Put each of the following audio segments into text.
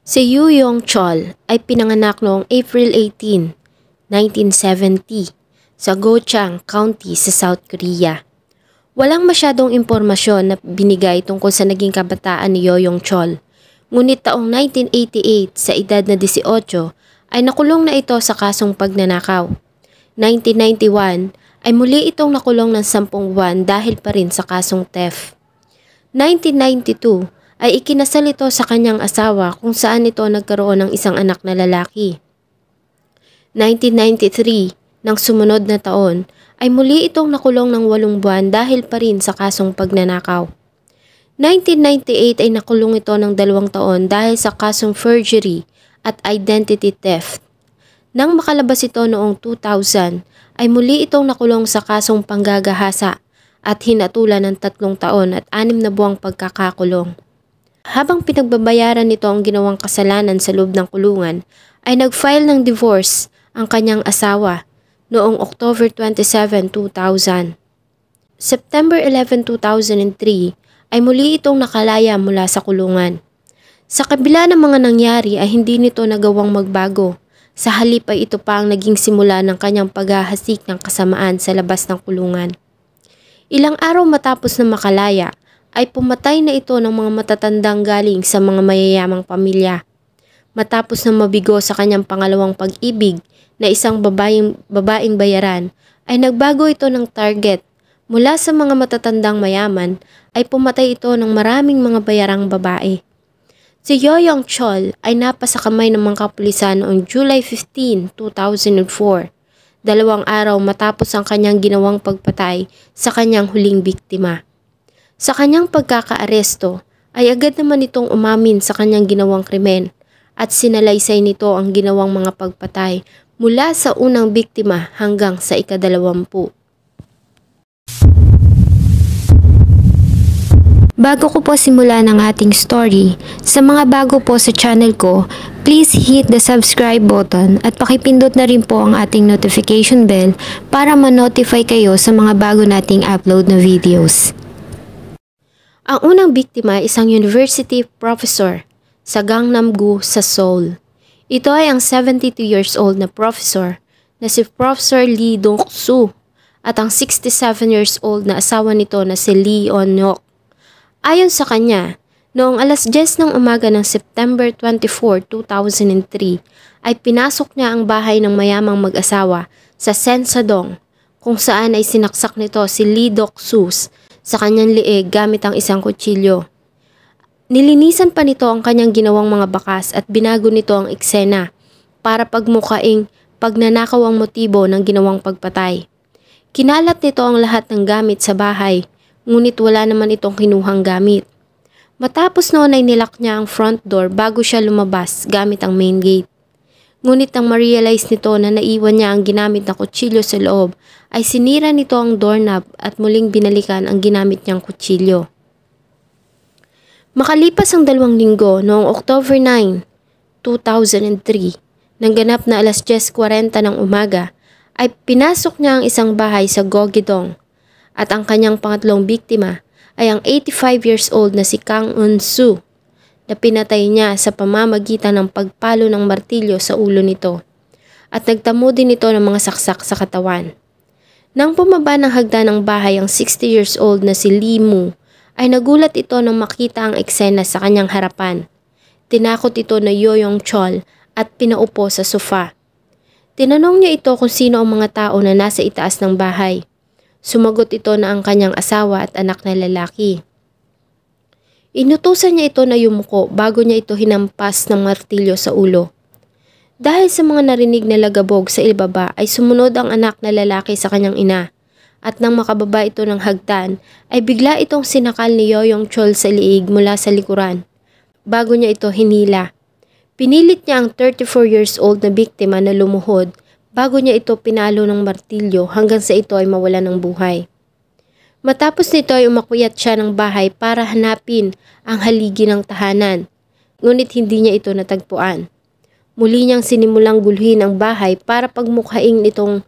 Si Yu Yong Chol ay pinanganak noong April 18, 1970 sa Gochang County sa South Korea. Walang masyadong impormasyon na binigay tungkol sa naging kabataan ni Yoyong Chol. Ngunit taong 1988 sa edad na 18 ay nakulong na ito sa kasong pagnanakaw. 1991 ay muli itong nakulong ng 10 buwan dahil pa rin sa kasong theft. 1992 ay ikinasal ito sa kanyang asawa kung saan ito nagkaroon ng isang anak na lalaki. 1993, nang sumunod na taon, ay muli itong nakulong ng walong buwan dahil pa rin sa kasong pagnanakaw. 1998 ay nakulong ito ng dalawang taon dahil sa kasong forgery at identity theft. Nang makalabas ito noong 2000, ay muli itong nakulong sa kasong panggagahasa at hinatulan ng tatlong taon at anim na buwang pagkakakulong. Habang pinagbabayaran nito ang ginawang kasalanan sa loob ng kulungan, ay nag-file ng divorce ang kanyang asawa noong October 27, 2000. September 11, 2003 ay muli itong nakalaya mula sa kulungan. Sa kabila ng mga nangyari ay hindi nito nagawang magbago. Sa halip ay ito pa ang naging simula ng kanyang paghahasik ng kasamaan sa labas ng kulungan. Ilang araw matapos na makalaya ay pumatay na ito ng mga matatandang galing sa mga mayayamang pamilya. Matapos na mabigo sa kanyang pangalawang pag-ibig na isang babaeng, babaeng bayaran, ay nagbago ito ng target. Mula sa mga matatandang mayaman, ay pumatay ito ng maraming mga bayarang babae. Si Yoyong Chol ay napa sa kamay ng mga kapulisan noong July 15, 2004, dalawang araw matapos ang kanyang ginawang pagpatay sa kanyang huling biktima. Sa kanyang pagkakaaresto ay agad naman itong umamin sa kanyang ginawang krimen at sinalaysay nito ang ginawang mga pagpatay mula sa unang biktima hanggang sa ikadalawampu. Bago ko po simula ng ating story, sa mga bago po sa channel ko, please hit the subscribe button at pakipindot na rin po ang ating notification bell para ma-notify kayo sa mga bago nating upload na videos. Ang unang biktima ay isang university professor sa Gangnam-gu sa Seoul. Ito ay ang 72 years old na professor na si Professor Lee Dong-soo at ang 67 years old na asawa nito na si Lee On-nok. Ayon sa kanya, noong alas 10 ng umaga ng September 24, 2003 ay pinasok niya ang bahay ng mayamang mag-asawa sa Sensadong kung saan ay sinaksak nito si Lee Dok-soos sa kanyang liig gamit ang isang kutsilyo. Nilinisan pa nito ang kanyang ginawang mga bakas at binago nito ang eksena para pagmukaing pagnanakaw ang motibo ng ginawang pagpatay. Kinalat nito ang lahat ng gamit sa bahay, ngunit wala naman itong kinuhang gamit. Matapos noon ay nilak niya ang front door bago siya lumabas gamit ang main gate. Ngunit nang ma-realize nito na naiwan niya ang ginamit na kutsilyo sa loob, ay sinira nito ang doorknob at muling binalikan ang ginamit niyang kutsilyo. Makalipas ang dalawang linggo noong October 9, 2003, nang ganap na alas 10.40 ng umaga, ay pinasok niya ang isang bahay sa Gogidong at ang kanyang pangatlong biktima ay ang 85 years old na si Kang Eun-soo na pinatay niya sa pamamagitan ng pagpalo ng martilyo sa ulo nito at nagtamo din ito ng mga saksak sa katawan. Nang pumaba ng hagdan ng bahay ang 60 years old na si Limu, ay nagulat ito nang makita ang eksena sa kanyang harapan. Tinakot ito na Yoyong Chol at pinaupo sa sofa. Tinanong niya ito kung sino ang mga tao na nasa itaas ng bahay. Sumagot ito na ang kanyang asawa at anak na lalaki. Inutusan niya ito na yumuko bago niya ito hinampas ng martilyo sa ulo. Dahil sa mga narinig na lagabog sa ilbaba ay sumunod ang anak na lalaki sa kanyang ina. At nang makababa ito ng hagtan ay bigla itong sinakal ni Yoyong Chol sa liig mula sa likuran. Bago niya ito hinila. Pinilit niya ang 34 years old na biktima na lumuhod bago niya ito pinalo ng martilyo hanggang sa ito ay mawala ng buhay. Matapos nito ay umakyat siya ng bahay para hanapin ang haligi ng tahanan, ngunit hindi niya ito natagpuan. Muli niyang sinimulang guluhin ang bahay para pagmukhaing itong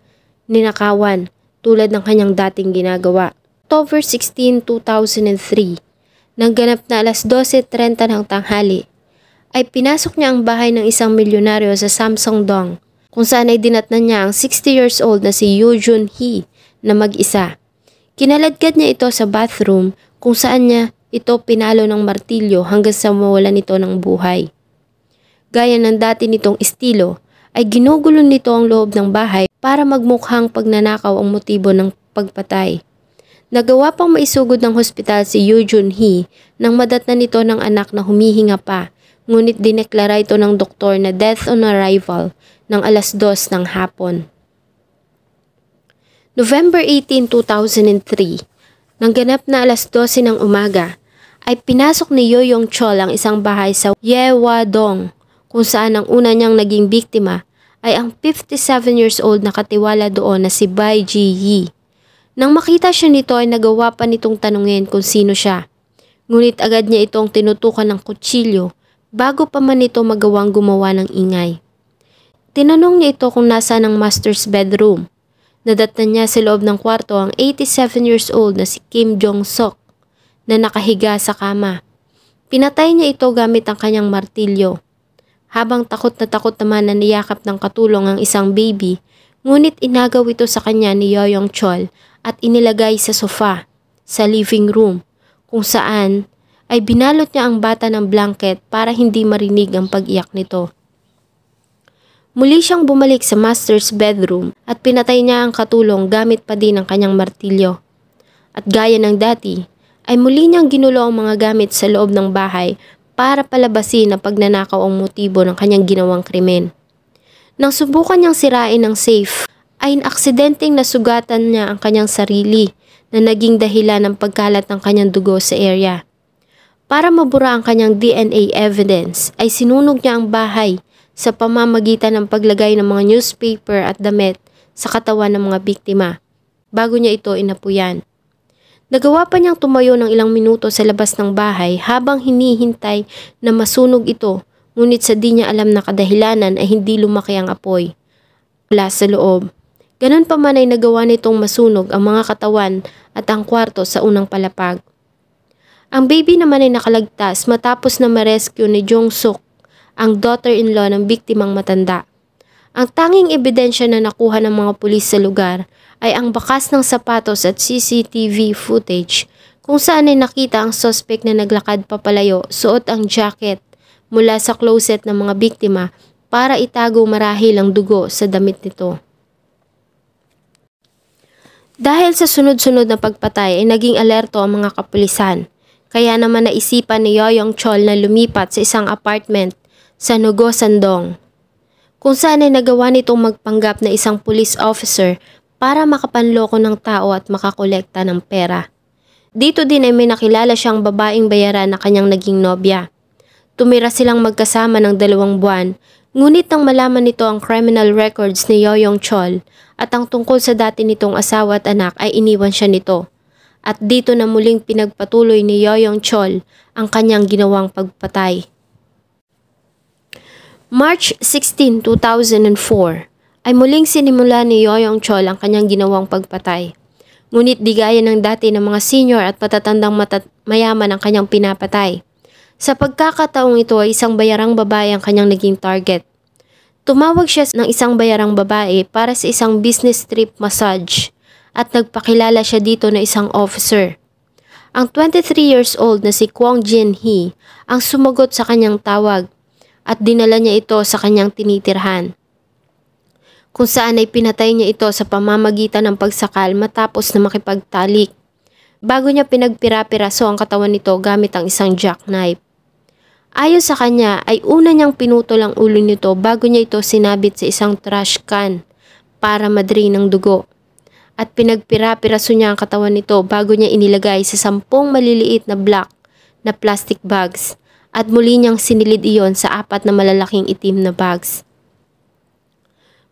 ninakawan tulad ng kanyang dating ginagawa. October 16, 2003, nang ganap na alas 12.30 ng tanghali, ay pinasok niya ang bahay ng isang milyonaryo sa Samsung Dong kung saan ay dinatnan niya ang 60 years old na si Yoo Jun Hee na mag-isa. Kinaladkad niya ito sa bathroom kung saan niya ito pinalo ng martilyo hanggang sa mawalan ito ng buhay. Gaya ng dati nitong estilo, ay ginugulo nito ang loob ng bahay para magmukhang pagnanakaw ang motibo ng pagpatay. Nagawa pang maisugod ng hospital si Yoo Jun Hee nang madatnan nito ng anak na humihinga pa, ngunit dineklara ito ng doktor na death on arrival ng alas dos ng hapon. November 18, 2003, nang ganap na alas 12 ng umaga, ay pinasok ni Yoyong Chol ang isang bahay sa Yewa kung saan ang una niyang naging biktima ay ang 57 years old na katiwala doon na si Bai Ji Yi. Nang makita siya nito ay nagawa pa nitong tanungin kung sino siya. Ngunit agad niya itong tinutukan ng kutsilyo bago pa man ito magawang gumawa ng ingay. Tinanong niya ito kung nasa ng master's bedroom Nadatnan niya sa loob ng kwarto ang 87 years old na si Kim Jong-sok na nakahiga sa kama. Pinatay niya ito gamit ang kanyang martilyo. Habang takot na takot naman na niyakap ng katulong ang isang baby, ngunit inagaw ito sa kanya ni Yoyong Chol at inilagay sa sofa sa living room kung saan ay binalot niya ang bata ng blanket para hindi marinig ang pag-iyak nito. Muli siyang bumalik sa master's bedroom at pinatay niya ang katulong gamit pa din ang kanyang martilyo. At gaya ng dati, ay muli niyang ginulo ang mga gamit sa loob ng bahay para palabasin na pagnanakaw ang motibo ng kanyang ginawang krimen. Nang subukan niyang sirain ang safe, ay inaksidenteng nasugatan niya ang kanyang sarili na naging dahilan ng pagkalat ng kanyang dugo sa area. Para mabura ang kanyang DNA evidence, ay sinunog niya ang bahay sa pamamagitan ng paglagay ng mga newspaper at damit sa katawan ng mga biktima bago niya ito inapuyan. Nagawa pa niyang tumayo ng ilang minuto sa labas ng bahay habang hinihintay na masunog ito ngunit sa di niya alam na kadahilanan ay hindi lumaki ang apoy. Wala sa loob. Ganun pa man ay nagawa nitong masunog ang mga katawan at ang kwarto sa unang palapag. Ang baby naman ay nakalagtas matapos na ma-rescue ni Jong Suk ang daughter-in-law ng biktimang matanda. Ang tanging ebidensya na nakuha ng mga pulis sa lugar ay ang bakas ng sapatos at CCTV footage kung saan ay nakita ang suspect na naglakad papalayo suot ang jacket mula sa closet ng mga biktima para itago marahil ang dugo sa damit nito. Dahil sa sunod-sunod na pagpatay ay naging alerto ang mga kapulisan. Kaya naman naisipan ni Yoyong Chol na lumipat sa isang apartment sa Nugo Sandong, kung saan ay nagawa nitong magpanggap na isang police officer para makapanloko ng tao at makakolekta ng pera. Dito din ay may nakilala siyang babaeng bayaran na kanyang naging nobya. Tumira silang magkasama ng dalawang buwan, ngunit nang malaman nito ang criminal records ni Yoyong Chol at ang tungkol sa dati nitong asawa at anak ay iniwan siya nito. At dito na muling pinagpatuloy ni Yoyong Chol ang kanyang ginawang pagpatay. March 16, 2004 ay muling sinimula ni Yoyong Chol ang kanyang ginawang pagpatay. Ngunit di gaya ng dati ng mga senior at patatandang mayaman ang kanyang pinapatay. Sa pagkakataong ito ay isang bayarang babae ang kanyang naging target. Tumawag siya ng isang bayarang babae para sa isang business trip massage at nagpakilala siya dito na isang officer. Ang 23 years old na si Kwang Jin Hee ang sumagot sa kanyang tawag at dinala niya ito sa kanyang tinitirhan. Kung saan ay pinatay niya ito sa pamamagitan ng pagsakal matapos na makipagtalik. Bago niya pinagpira-piraso ang katawan nito gamit ang isang jackknife. Ayon sa kanya ay una niyang pinutol ang ulo nito bago niya ito sinabit sa isang trash can para madrain ng dugo. At pinagpira-piraso niya ang katawan nito bago niya inilagay sa sampung maliliit na black na plastic bags at muli niyang sinilid iyon sa apat na malalaking itim na bags.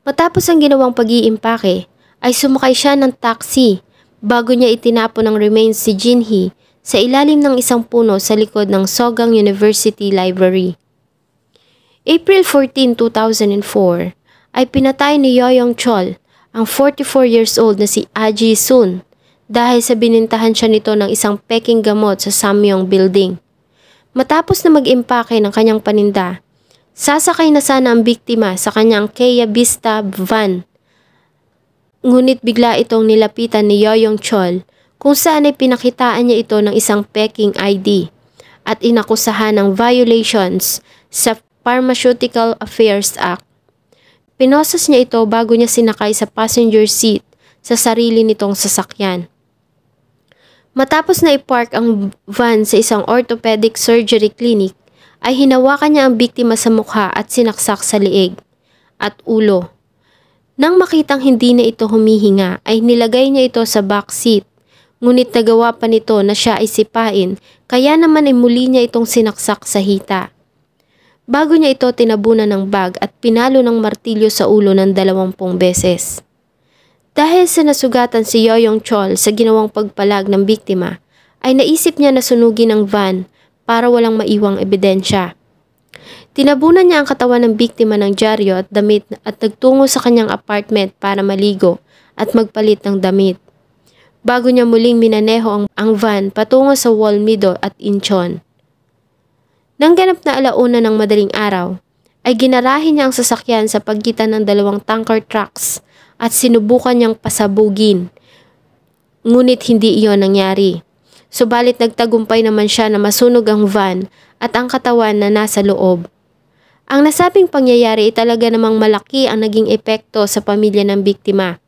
Matapos ang ginawang pag-iimpake, ay sumakay siya ng taxi bago niya itinapon ang remains si Jinhee sa ilalim ng isang puno sa likod ng Sogang University Library. April 14, 2004 ay pinatay ni Yoyong Chol ang 44 years old na si Aji Sun dahil sa binintahan siya nito ng isang peking gamot sa Samyong Building. Matapos na mag-impake ng kanyang paninda, sasakay na sana ang biktima sa kanyang Kea Vista van. Ngunit bigla itong nilapitan ni Yoyong Chol kung saan ay pinakitaan niya ito ng isang peking ID at inakusahan ng violations sa Pharmaceutical Affairs Act. Pinosas niya ito bago niya sinakay sa passenger seat sa sarili nitong sasakyan. Matapos na ipark ang van sa isang orthopedic surgery clinic, ay hinawakan niya ang biktima sa mukha at sinaksak sa liig at ulo. Nang makitang hindi na ito humihinga, ay nilagay niya ito sa back seat. Ngunit nagawa pa nito na siya ay sipain, kaya naman ay muli niya itong sinaksak sa hita. Bago niya ito tinabunan ng bag at pinalo ng martilyo sa ulo ng dalawampung beses. Dahil sa nasugatan si Yoyong Chol sa ginawang pagpalag ng biktima, ay naisip niya na sunugin ang van para walang maiwang ebidensya. Tinabunan niya ang katawan ng biktima ng dyaryo at damit at nagtungo sa kanyang apartment para maligo at magpalit ng damit. Bago niya muling minaneho ang, ang van patungo sa Walmido at Incheon. Nang ganap na alauna ng madaling araw, ay ginarahin niya ang sasakyan sa pagitan ng dalawang tanker trucks at sinubukan niyang pasabugin. Ngunit hindi iyon nangyari. Subalit nagtagumpay naman siya na masunog ang van at ang katawan na nasa loob. Ang nasabing pangyayari ay talaga namang malaki ang naging epekto sa pamilya ng biktima.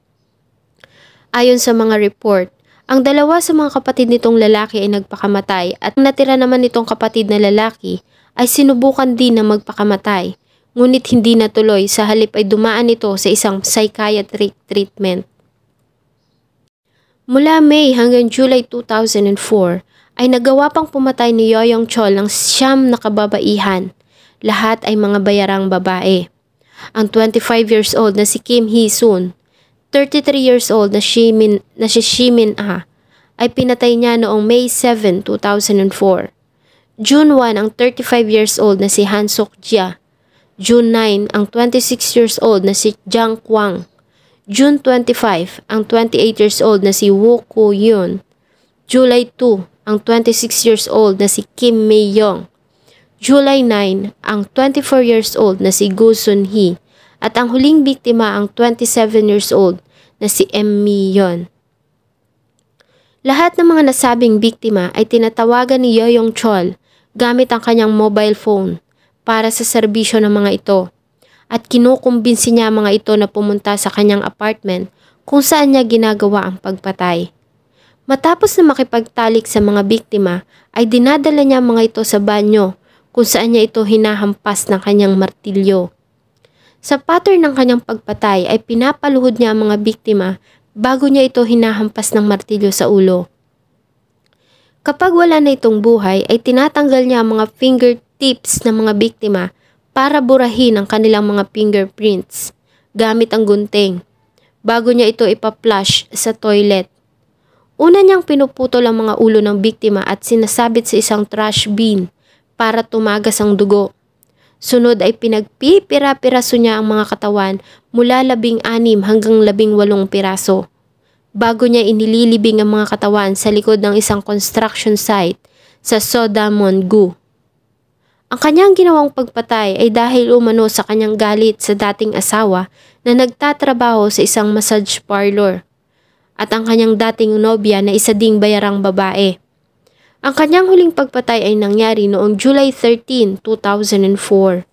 Ayon sa mga report, ang dalawa sa mga kapatid nitong lalaki ay nagpakamatay at natira naman nitong kapatid na lalaki ay sinubukan din na magpakamatay ngunit hindi natuloy sa halip ay dumaan ito sa isang psychiatric treatment. Mula May hanggang July 2004 ay nagawa pang pumatay ni Yoyong Chol ng siyam na kababaihan. Lahat ay mga bayarang babae. Ang 25 years old na si Kim Hee-soon, 33 years old na, si Min, na si Shimin Ah, ay pinatay niya noong May 7, 2004. June 1 ang 35 years old na si Han Sok Jia June 9, ang 26 years old na si Jiang Kwang. June 25, ang 28 years old na si Woo Ko Yun. July 2, ang 26 years old na si Kim Mei Yong. July 9, ang 24 years old na si Go Sun Hee. At ang huling biktima ang 27 years old na si M. Mi Yon. Lahat ng mga nasabing biktima ay tinatawagan ni Yoyong Chol gamit ang kanyang mobile phone para sa serbisyo ng mga ito at kinukumbinsi niya mga ito na pumunta sa kanyang apartment kung saan niya ginagawa ang pagpatay. Matapos na makipagtalik sa mga biktima ay dinadala niya mga ito sa banyo kung saan niya ito hinahampas ng kanyang martilyo. Sa pattern ng kanyang pagpatay ay pinapaluhod niya ang mga biktima bago niya ito hinahampas ng martilyo sa ulo. Kapag wala na itong buhay ay tinatanggal niya ang mga fingertips ng mga biktima para burahin ang kanilang mga fingerprints gamit ang gunting bago niya ito ipa-flush sa toilet. Una niyang pinuputol ang mga ulo ng biktima at sinasabit sa isang trash bin para tumagas ang dugo. Sunod ay pinagpipira-piraso niya ang mga katawan mula labing anim hanggang labing walong piraso bago niya inililibing ang mga katawan sa likod ng isang construction site sa Sodamon Gu. Ang kanyang ginawang pagpatay ay dahil umano sa kanyang galit sa dating asawa na nagtatrabaho sa isang massage parlor at ang kanyang dating nobya na isa ding bayarang babae. Ang kanyang huling pagpatay ay nangyari noong July 13, 2004.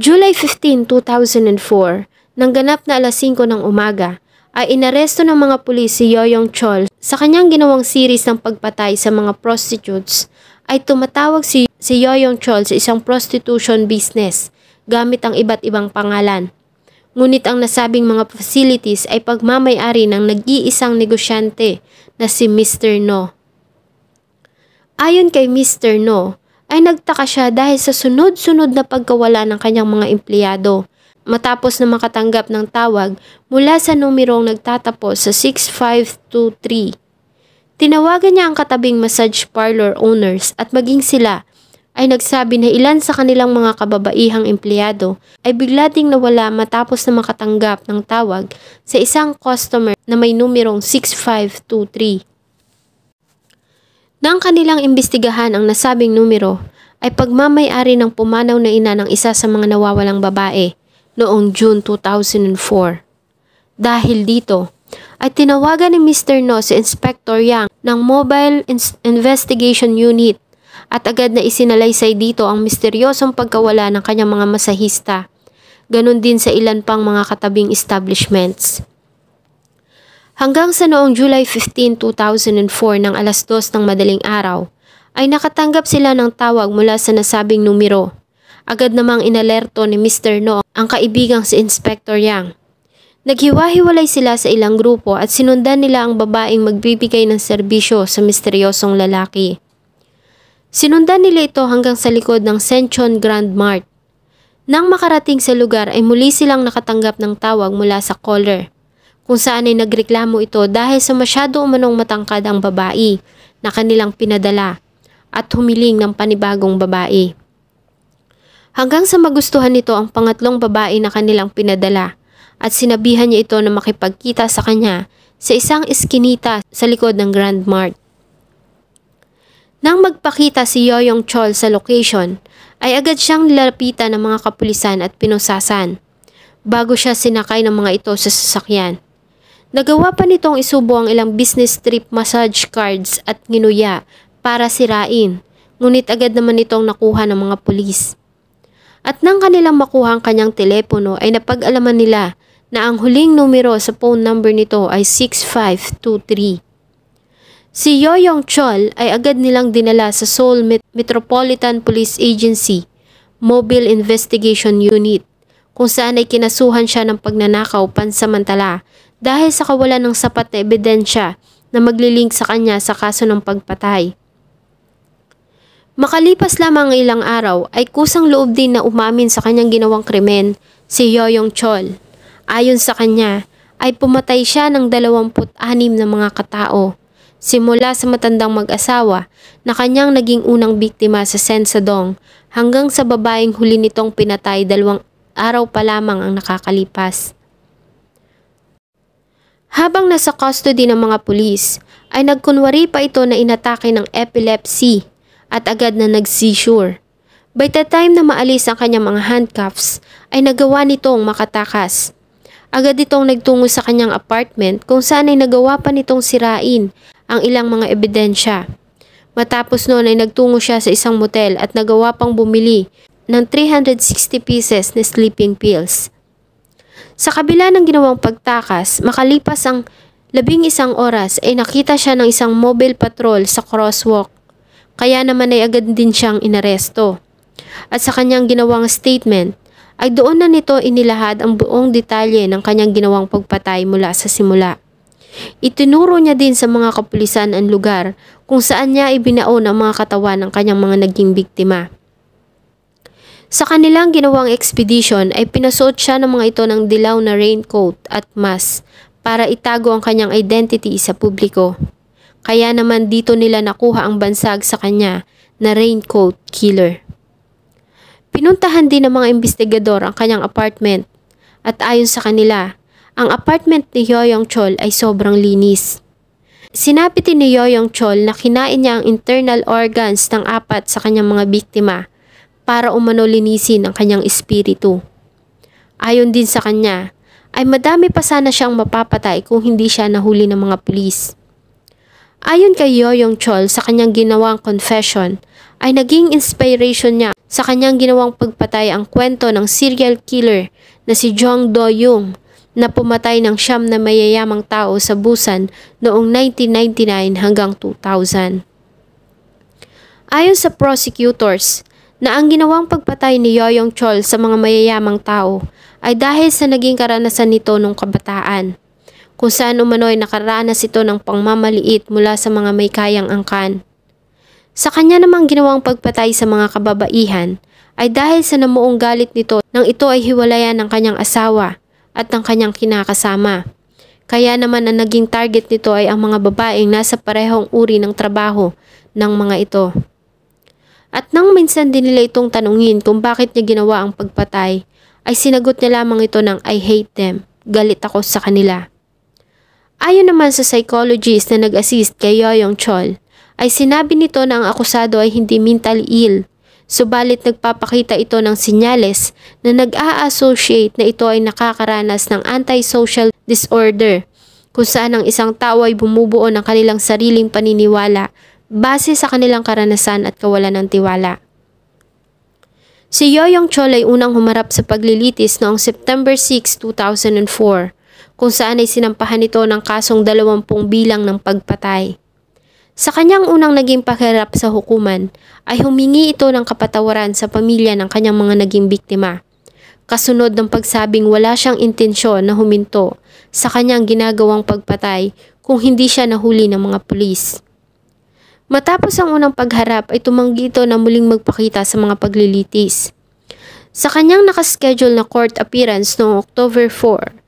July 15, 2004, nang ganap na alas 5 ng umaga, ay inaresto ng mga pulis si Yoyong Chol sa kanyang ginawang series ng pagpatay sa mga prostitutes ay tumatawag si, si Yoyong Chol sa isang prostitution business gamit ang iba't ibang pangalan. Ngunit ang nasabing mga facilities ay pagmamayari ng nag-iisang negosyante na si Mr. No. Ayon kay Mr. No, ay nagtaka siya dahil sa sunod-sunod na pagkawala ng kanyang mga empleyado Matapos na makatanggap ng tawag mula sa numerong nagtatapos sa 6523, tinawagan niya ang katabing massage parlor owners at maging sila ay nagsabi na ilan sa kanilang mga kababaihang empleyado ay bigla ding nawala matapos na makatanggap ng tawag sa isang customer na may numerong 6523. Nang kanilang imbestigahan ang nasabing numero, ay pagmamayari ng pumanaw na ina ng isa sa mga nawawalang babae noong June 2004. Dahil dito, ay tinawagan ni Mr. No si Inspector Yang ng Mobile In Investigation Unit at agad na isinalaysay dito ang misteryosong pagkawala ng kanyang mga masahista. Ganon din sa ilan pang mga katabing establishments. Hanggang sa noong July 15, 2004 ng alas 2 ng madaling araw, ay nakatanggap sila ng tawag mula sa nasabing numero Agad namang inalerto ni Mr. No ang kaibigang si Inspector Yang. Naghiwa-hiwalay sila sa ilang grupo at sinundan nila ang babaeng magbibigay ng serbisyo sa misteryosong lalaki. Sinundan nila ito hanggang sa likod ng Senchon Grand Mart. Nang makarating sa lugar ay muli silang nakatanggap ng tawag mula sa caller kung saan ay nagreklamo ito dahil sa masyado umanong matangkad ang babae na kanilang pinadala at humiling ng panibagong babae. Hanggang sa magustuhan nito ang pangatlong babae na kanilang pinadala at sinabihan niya ito na makipagkita sa kanya sa isang eskinita sa likod ng Grand Mart. Nang magpakita si Yoyong Chol sa location, ay agad siyang lalapitan ng mga kapulisan at pinusasan bago siya sinakay ng mga ito sa sasakyan. Nagawa pa nitong isubo ang ilang business trip massage cards at nginuya para sirain, ngunit agad naman itong nakuha ng mga pulis. At nang kanilang makuha ang kanyang telepono ay napag-alaman nila na ang huling numero sa phone number nito ay 6523. Si Yoyong Chol ay agad nilang dinala sa Seoul Met Metropolitan Police Agency Mobile Investigation Unit kung saan ay kinasuhan siya ng pagnanakaw pansamantala dahil sa kawalan ng sapat na ebidensya na maglilink sa kanya sa kaso ng pagpatay. Makalipas lamang ilang araw ay kusang loob din na umamin sa kanyang ginawang krimen, si Yoyong Chol. Ayon sa kanya, ay pumatay siya ng 26 na mga katao. Simula sa matandang mag-asawa na kanyang naging unang biktima sa Sensadong hanggang sa babaeng huli nitong pinatay dalawang araw pa lamang ang nakakalipas. Habang nasa custody ng mga pulis, ay nagkunwari pa ito na inatake ng epilepsy at agad na nag-seizure. By the time na maalis ang kanyang mga handcuffs, ay nagawa nitong makatakas. Agad itong nagtungo sa kanyang apartment kung saan ay nagawa pa nitong sirain ang ilang mga ebidensya. Matapos noon ay nagtungo siya sa isang motel at nagawa pang bumili ng 360 pieces na sleeping pills. Sa kabila ng ginawang pagtakas, makalipas ang labing isang oras ay nakita siya ng isang mobile patrol sa crosswalk kaya naman ay agad din siyang inaresto. At sa kanyang ginawang statement, ay doon na nito inilahad ang buong detalye ng kanyang ginawang pagpatay mula sa simula. Itinuro niya din sa mga kapulisan ang lugar kung saan niya ibinaon ang mga katawan ng kanyang mga naging biktima. Sa kanilang ginawang expedition ay pinasuot siya ng mga ito ng dilaw na raincoat at mask para itago ang kanyang identity sa publiko. Kaya naman dito nila nakuha ang bansag sa kanya na raincoat killer. Pinuntahan din ng mga investigador ang kanyang apartment at ayon sa kanila, ang apartment ni Yoyong Chol ay sobrang linis. Sinapitin ni Yoyong Chol na kinain niya ang internal organs ng apat sa kanyang mga biktima para umano linisin ang kanyang espiritu. Ayon din sa kanya, ay madami pa sana siyang mapapatay kung hindi siya nahuli ng mga pulis. Ayon kay Yoyong Chol sa kanyang ginawang confession, ay naging inspiration niya sa kanyang ginawang pagpatay ang kwento ng serial killer na si Jong Do-yung na pumatay ng siyam na mayayamang tao sa Busan noong 1999 hanggang 2000. Ayon sa prosecutors, na ang ginawang pagpatay ni Yoyong Chol sa mga mayayamang tao ay dahil sa naging karanasan nito nung kabataan kung saan umano'y nakaranas ito ng pangmamaliit mula sa mga may kayang angkan. Sa kanya namang ginawang pagpatay sa mga kababaihan ay dahil sa namuong galit nito nang ito ay hiwalayan ng kanyang asawa at ng kanyang kinakasama. Kaya naman ang naging target nito ay ang mga babaeng nasa parehong uri ng trabaho ng mga ito. At nang minsan din nila itong tanungin kung bakit niya ginawa ang pagpatay, ay sinagot niya lamang ito ng I hate them, galit ako sa kanila. Ayon naman sa psychologist na nag-assist kay Yoyong Chol, ay sinabi nito na ang akusado ay hindi mentally ill, subalit nagpapakita ito ng sinyales na nag-a-associate na ito ay nakakaranas ng antisocial disorder, kung saan ang isang tao ay bumubuo ng kanilang sariling paniniwala base sa kanilang karanasan at kawalan ng tiwala. Si Yoyong Chol ay unang humarap sa paglilitis noong September 6, 2004 kung saan ay sinampahan ito ng kasong 20 bilang ng pagpatay. Sa kanyang unang naging pakirap sa hukuman, ay humingi ito ng kapatawaran sa pamilya ng kanyang mga naging biktima. Kasunod ng pagsabing wala siyang intensyon na huminto sa kanyang ginagawang pagpatay kung hindi siya nahuli ng mga pulis. Matapos ang unang pagharap ay tumanggi ito na muling magpakita sa mga paglilitis. Sa kanyang nakaschedule na court appearance noong October 4,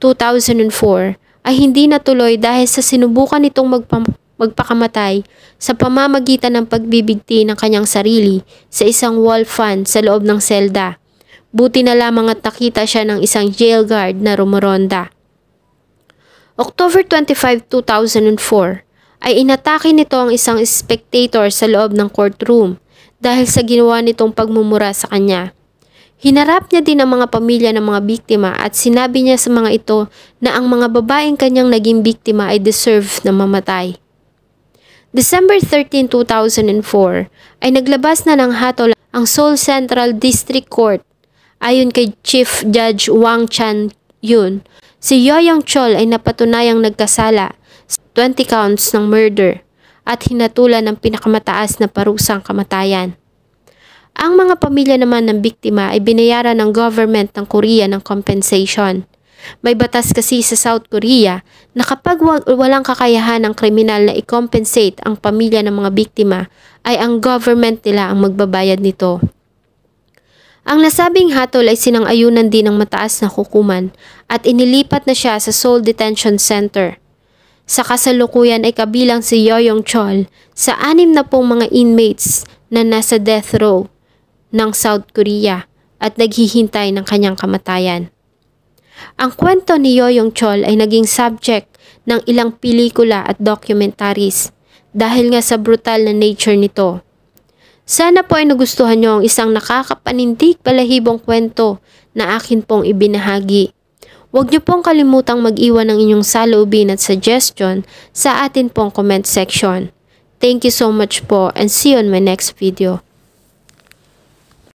2004 ay hindi natuloy dahil sa sinubukan nitong magpam- magpakamatay sa pamamagitan ng pagbibigti ng kanyang sarili sa isang wall fan sa loob ng selda. Buti na lamang at nakita siya ng isang jail guard na rumoronda. October 25, 2004 ay inatake nito ang isang spectator sa loob ng courtroom dahil sa ginawa nitong pagmumura sa kanya. Hinarap niya din ang mga pamilya ng mga biktima at sinabi niya sa mga ito na ang mga babaeng kanyang naging biktima ay deserve na mamatay. December 13, 2004 ay naglabas na ng hatol ang Seoul Central District Court. Ayon kay Chief Judge Wang Chan Yun, si Yoyang Chol ay napatunayang nagkasala sa 20 counts ng murder at hinatulan ng pinakamataas na parusang kamatayan. Ang mga pamilya naman ng biktima ay binayaran ng government ng Korea ng compensation. May batas kasi sa South Korea na kapag walang kakayahan ng kriminal na i-compensate ang pamilya ng mga biktima, ay ang government nila ang magbabayad nito. Ang nasabing hatol ay sinang-ayunan din ng mataas na hukuman at inilipat na siya sa Seoul Detention Center. Sa kasalukuyan ay kabilang si Yoyong Chol sa anim na pong mga inmates na nasa death row ng South Korea at naghihintay ng kanyang kamatayan. Ang kwento ni Yoyong Chol ay naging subject ng ilang pelikula at documentaries dahil nga sa brutal na nature nito. Sana po ay nagustuhan niyo ang isang nakakapanindig palahibong kwento na akin pong ibinahagi. Huwag niyo pong kalimutang mag-iwan ng inyong saloobin at suggestion sa atin pong comment section. Thank you so much po and see you on my next video.